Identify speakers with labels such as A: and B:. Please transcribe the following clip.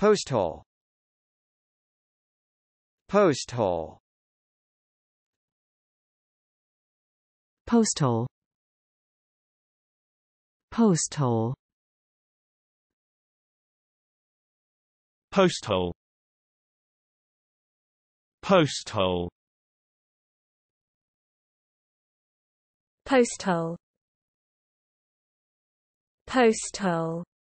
A: Posthole Posthole Posthole Posthole Posthole Posthole Posthole Posthole